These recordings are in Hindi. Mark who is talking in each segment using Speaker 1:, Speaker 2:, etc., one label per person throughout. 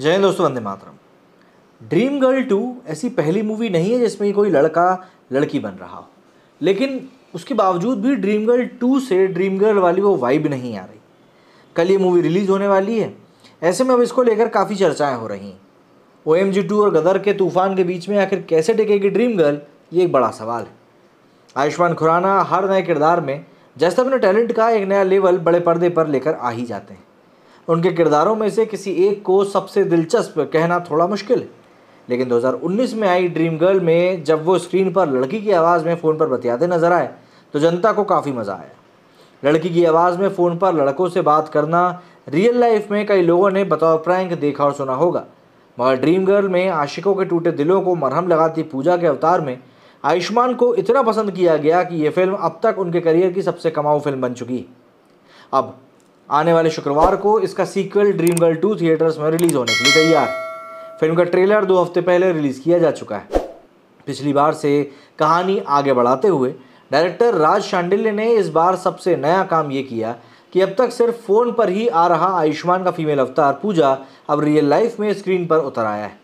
Speaker 1: जय हिंद दोस्तों वंदे मातरम ड्रीम गर्ल टू ऐसी पहली मूवी नहीं है जिसमें कोई लड़का लड़की बन रहा हो लेकिन उसके बावजूद भी ड्रीम गर्ल टू से ड्रीम गर्ल वाली वो वाइब नहीं आ रही कल ये मूवी रिलीज़ होने वाली है ऐसे में अब इसको लेकर काफ़ी चर्चाएं हो रही हैं ओ एम जी टू और गदर के तूफान के बीच में आखिर कैसे टिकेगी ड्रीम गर्ल ये एक बड़ा सवाल है आयुष्मान खुराना हर नए किरदार में जैसे अपने टैलेंट का एक नया लेवल बड़े पर्दे पर लेकर आ ही जाते हैं उनके किरदारों में से किसी एक को सबसे दिलचस्प कहना थोड़ा मुश्किल है लेकिन 2019 में आई ड्रीम गर्ल में जब वो स्क्रीन पर लड़की की आवाज़ में फ़ोन पर बतियाते नजर आए तो जनता को काफ़ी मज़ा आया लड़की की आवाज़ में फ़ोन पर लड़कों से बात करना रियल लाइफ में कई लोगों ने बतौर प्रैंक देखा और सुना होगा मगर ड्रीम गर्ल में आशिकों के टूटे दिलों को मरहम लगाती पूजा के अवतार में आयुष्मान को इतना पसंद किया गया कि ये फिल्म अब तक उनके करियर की सबसे कमाऊ फिल्म बन चुकी अब आने वाले शुक्रवार को इसका sequel Dream Girl two theatres में रिलीज़ होने के लिए तैयार फिल्म का ट्रेलर दो हफ्ते पहले रिलीज़ किया जा चुका है पिछली बार से कहानी आगे बढ़ाते हुए डायरेक्टर राज शांडिल्य ने इस बार सबसे नया काम ये किया कि अब तक सिर्फ फ़ोन पर ही आ रहा आयुष्मान का फीमेल अवतार पूजा अब रियल लाइफ में स्क्रीन पर उतर आया है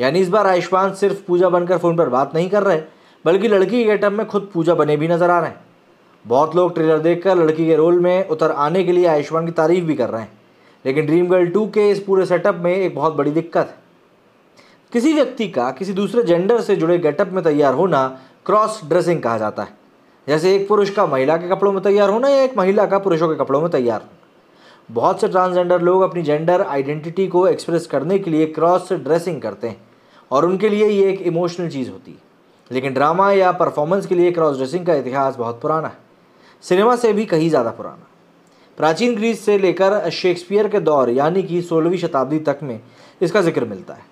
Speaker 1: यानी इस बार आयुष्मान सिर्फ पूजा बनकर फ़ोन पर बात नहीं कर रहे बल्कि लड़की के गेटअप में खुद पूजा बने भी नज़र आ रहे हैं बहुत लोग ट्रेलर देखकर लड़की के रोल में उतर आने के लिए आयुष्मान की तारीफ भी कर रहे हैं लेकिन ड्रीम गर्ल टू के इस पूरे सेटअप में एक बहुत बड़ी दिक्कत है किसी व्यक्ति का किसी दूसरे जेंडर से जुड़े गेटअप में तैयार होना क्रॉस ड्रेसिंग कहा जाता है जैसे एक पुरुष का महिला के कपड़ों में तैयार होना या एक महिला का पुरुषों के कपड़ों में तैयार होना बहुत से ट्रांसजेंडर लोग अपनी जेंडर आइडेंटिटी को एक्सप्रेस करने के लिए क्रॉस ड्रेसिंग करते हैं और उनके लिए ये एक इमोशनल चीज़ होती है लेकिन ड्रामा या परफॉर्मेंस के लिए क्रॉस ड्रेसिंग का इतिहास बहुत पुराना है सिनेमा से भी कहीं ज़्यादा पुराना प्राचीन ग्रीस से लेकर शेक्सपियर के दौर यानी कि सोलहवीं शताब्दी तक में इसका जिक्र मिलता है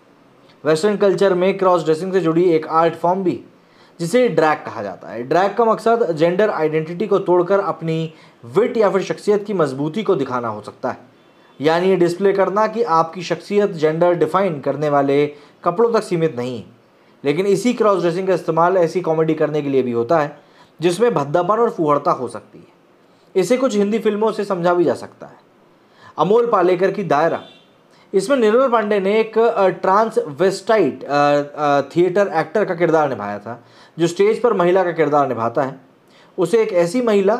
Speaker 1: वेस्टर्न कल्चर में क्रॉस ड्रेसिंग से जुड़ी एक आर्ट फॉर्म भी जिसे ड्रैग कहा जाता है ड्रैग का मकसद जेंडर आइडेंटिटी को तोड़कर अपनी विट या फिर शख्सियत की मजबूती को दिखाना हो सकता है यानी डिस्प्ले करना कि आपकी शख्सियत जेंडर डिफाइन करने वाले कपड़ों तक सीमित नहीं है लेकिन इसी क्रॉस ड्रेसिंग का इस्तेमाल ऐसी कॉमेडी करने के लिए भी होता है जिसमें भद्दापन और फुहड़ता हो सकती है इसे कुछ हिंदी फिल्मों से समझा भी जा सकता है अमोल पालेकर की दायरा इसमें निर्मल पांडे ने एक ट्रांस वेस्टाइट थिएटर एक्टर का किरदार निभाया था जो स्टेज पर महिला का किरदार निभाता है उसे एक ऐसी महिला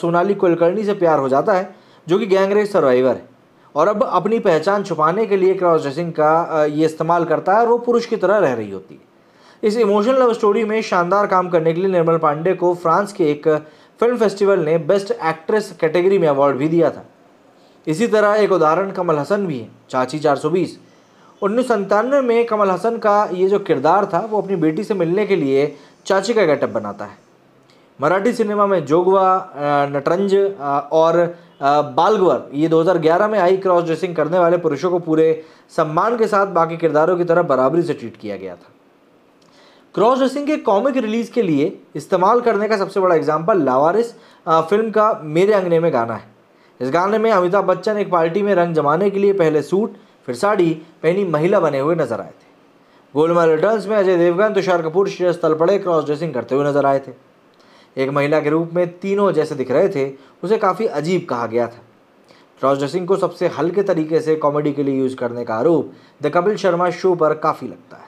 Speaker 1: सोनाली कुलकर्णी से प्यार हो जाता है जो कि गैंगरेज सर्वाइवर है और अब अपनी पहचान छुपाने के लिए क्रॉस ड्रेसिंग का ये इस्तेमाल करता है और वो पुरुष की तरह रह रही होती है इस इमोशनल लव स्टोरी में शानदार काम करने के लिए निर्मल पांडे को फ्रांस के एक फिल्म फेस्टिवल ने बेस्ट एक्ट्रेस कैटेगरी में अवार्ड भी दिया था इसी तरह एक उदाहरण कमल हसन भी है चाची चार बीस उन्नीस में कमल हसन का ये जो किरदार था वो अपनी बेटी से मिलने के लिए चाची का गेटअप बनाता है मराठी सिनेमा में जोगवा नटरंज और बालगवर ये 2011 में आई क्रॉस ड्रेसिंग करने वाले पुरुषों को पूरे सम्मान के साथ बाकी किरदारों की तरह बराबरी से ट्रीट किया गया था क्रॉस ड्रेसिंग के कॉमिक रिलीज के लिए इस्तेमाल करने का सबसे बड़ा एग्जाम्पल लावारिस फिल्म का मेरे अंगने में गाना है इस गाने में अमिताभ बच्चन एक पार्टी में रंग जमाने के लिए पहले सूट फिर साड़ी पहनी महिला बने हुए नजर आए थे गोलमाल रिटर्न्स में अजय देवगन तुषार कपूर स्थल तलपड़े क्रॉस ड्रेसिंग करते हुए नजर आए थे एक महिला के रूप में तीनों जैसे दिख रहे थे उसे काफ़ी अजीब कहा गया था क्रॉस ड्रेसिंग को सबसे हल्के तरीके से कॉमेडी के लिए यूज़ करने का आरोप द कपिल शर्मा शो पर काफ़ी लगता है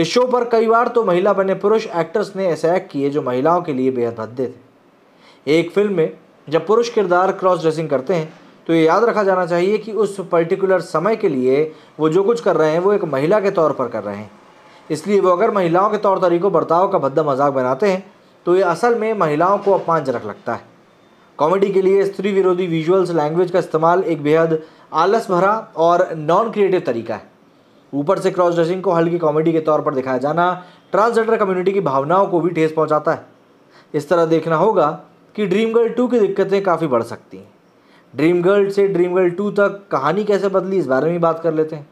Speaker 1: इस शो पर कई बार तो महिला बने पुरुष एक्टर्स ने ऐसे एक्ट किए जो महिलाओं के लिए बेहद भद्दे थे एक फिल्म में जब पुरुष किरदार क्रॉस ड्रेसिंग करते हैं तो ये याद रखा जाना चाहिए कि उस पर्टिकुलर समय के लिए वो जो कुछ कर रहे हैं वो एक महिला के तौर पर कर रहे हैं इसलिए वो अगर महिलाओं के तौर तरीकों बर्ताव का भद्दा मजाक बनाते हैं तो ये असल में महिलाओं को अपमानजनक लगता है कॉमेडी के लिए स्त्री विरोधी विजुअल्स लैंग्वेज का इस्तेमाल एक बेहद आलस भरा और नॉन क्रिएटिव तरीका है ऊपर से क्रॉस ड्रेसिंग को हल्की कॉमेडी के तौर पर दिखाया जाना ट्रांसजेंडर कम्युनिटी की भावनाओं को भी ठेस पहुंचाता है इस तरह देखना होगा कि ड्रीम गर्ल टू की दिक्कतें काफ़ी बढ़ सकती हैं ड्रीम गर्ल से ड्रीम गर्ल टू तक कहानी कैसे बदली इस बारे में बात कर लेते हैं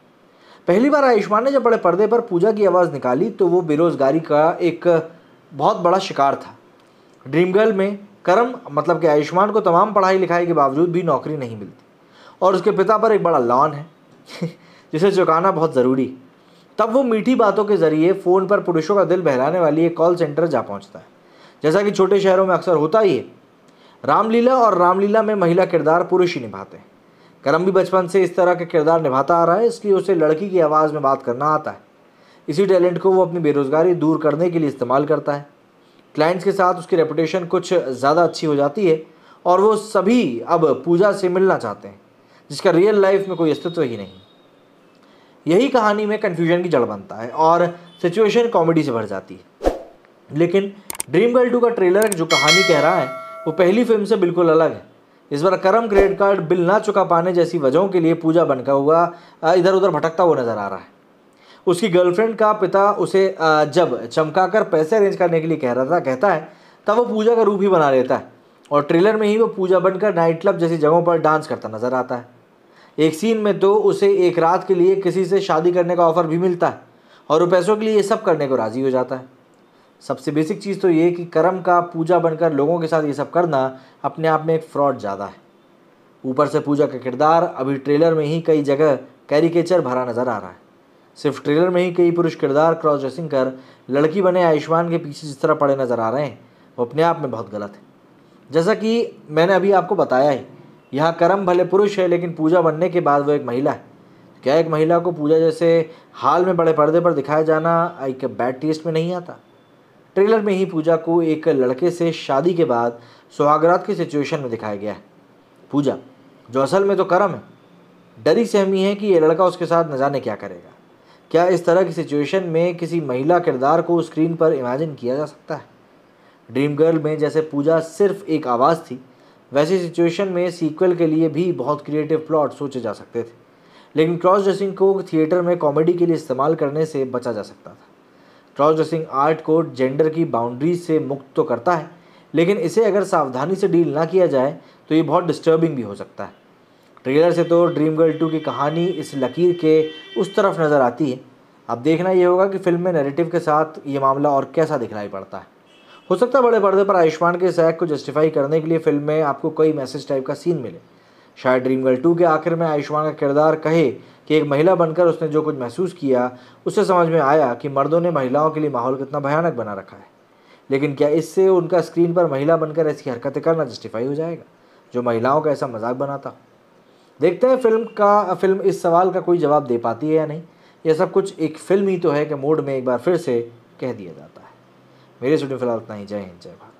Speaker 1: पहली बार आयुष्मान ने जब बड़े पर्दे पर पूजा की आवाज़ निकाली तो वो बेरोज़गारी का एक बहुत बड़ा शिकार था ड्रीम गर्ल में कर्म मतलब कि आयुष्मान को तमाम पढ़ाई लिखाई के बावजूद भी नौकरी नहीं मिलती और उसके पिता पर एक बड़ा लॉन है जिसे चुकाना बहुत ज़रूरी तब वो मीठी बातों के ज़रिए फ़ोन पर पुरुषों का दिल बहलाने वाली एक कॉल सेंटर जा पहुंचता है जैसा कि छोटे शहरों में अक्सर होता ही है रामलीला और रामलीला में महिला किरदार पुरुष ही निभाते हैं करम भी बचपन से इस तरह के किरदार निभाता आ रहा है इसलिए उसे लड़की की आवाज़ में बात करना आता है इसी टैलेंट को वो अपनी बेरोज़गारी दूर करने के लिए इस्तेमाल करता है क्लाइंट्स के साथ उसकी रेपुटेशन कुछ ज़्यादा अच्छी हो जाती है और वो सभी अब पूजा से मिलना चाहते हैं जिसका रियल लाइफ में कोई अस्तित्व ही नहीं यही कहानी में कन्फ्यूजन की जड़ बनता है और सिचुएशन कॉमेडी से भर जाती है लेकिन ड्रीम गर्ल टू का ट्रेलर जो कहानी कह रहा है वो पहली फिल्म से बिल्कुल अलग है इस बार करम क्रेडिट कार्ड बिल ना चुका पाने जैसी वजहों के लिए पूजा बनकर हुआ इधर उधर भटकता हुआ नजर आ रहा है उसकी गर्लफ्रेंड का पिता उसे जब चमकाकर पैसे अरेंज करने के लिए कह रहा था कहता है तब वो पूजा का रूप ही बना लेता है और ट्रेलर में ही वो पूजा बनकर नाइट क्लब जैसी जगहों पर डांस करता नजर आता है एक सीन में तो उसे एक रात के लिए किसी से शादी करने का ऑफर भी मिलता है और वो पैसों के लिए ये सब करने को राज़ी हो जाता है सबसे बेसिक चीज़ तो ये कि कर्म का पूजा बनकर लोगों के साथ ये सब करना अपने आप में एक फ्रॉड ज़्यादा है ऊपर से पूजा का किरदार अभी ट्रेलर में ही कई जगह कैरिकेचर भरा नज़र आ रहा है सिर्फ ट्रेलर में ही कई पुरुष किरदार क्रॉस ड्रेसिंग कर लड़की बने आयुष्मान के पीछे जिस तरह पड़े नज़र आ रहे हैं वो अपने आप में बहुत गलत है जैसा कि मैंने अभी आपको बताया है यहाँ कर्म भले पुरुष है लेकिन पूजा बनने के बाद वो एक महिला है क्या एक महिला को पूजा जैसे हाल में बड़े पर्दे पर दिखाया जाना एक बैड टेस्ट में नहीं आता ट्रेलर में ही पूजा को एक लड़के से शादी के बाद सुहागरात की सिचुएशन में दिखाया गया है पूजा जो असल में तो कर्म है डरी सहमी है कि ये लड़का उसके साथ न जाने क्या करेगा क्या इस तरह की सिचुएशन में किसी महिला किरदार को स्क्रीन पर इमेजिन किया जा सकता है ड्रीम गर्ल में जैसे पूजा सिर्फ एक आवाज़ थी वैसी सिचुएशन में सीक्वल के लिए भी बहुत क्रिएटिव प्लॉट सोचे जा सकते थे लेकिन क्रॉस ड्रेसिंग को थिएटर में कॉमेडी के लिए इस्तेमाल करने से बचा जा सकता था क्रॉस ड्रेसिंग आर्ट को जेंडर की बाउंड्रीज से मुक्त तो करता है लेकिन इसे अगर सावधानी से डील ना किया जाए तो ये बहुत डिस्टर्बिंग भी हो सकता है ट्रेलर से तो ड्रीम गर्ल टू की कहानी इस लकीर के उस तरफ नज़र आती है अब देखना ये होगा कि फिल्म में नेरेटिव के साथ ये मामला और कैसा दिखलाई पड़ता है हो सकता है बड़े पर्दे पर आयुष्मान के सहक को जस्टिफाई करने के लिए फिल्म में आपको कई मैसेज टाइप का सीन मिले शायद ड्रीम गर्ल टू के आखिर में आयुष्मान का किरदार कहे कि एक महिला बनकर उसने जो कुछ महसूस किया उससे समझ में आया कि मर्दों ने महिलाओं के लिए माहौल कितना भयानक बना रखा है लेकिन क्या इससे उनका स्क्रीन पर महिला बनकर ऐसी हरकतें करना जस्टिफाई हो जाएगा जो महिलाओं का ऐसा मजाक बनाता देखते हैं फिल्म का फिल्म इस सवाल का कोई जवाब दे पाती है या नहीं यह सब कुछ एक फिल्म ही तो है कि मोड में एक बार फिर से कह दिया जाता मेरे स्टूडियो तो फिलहाल इतना ही जय हिंद जय भारत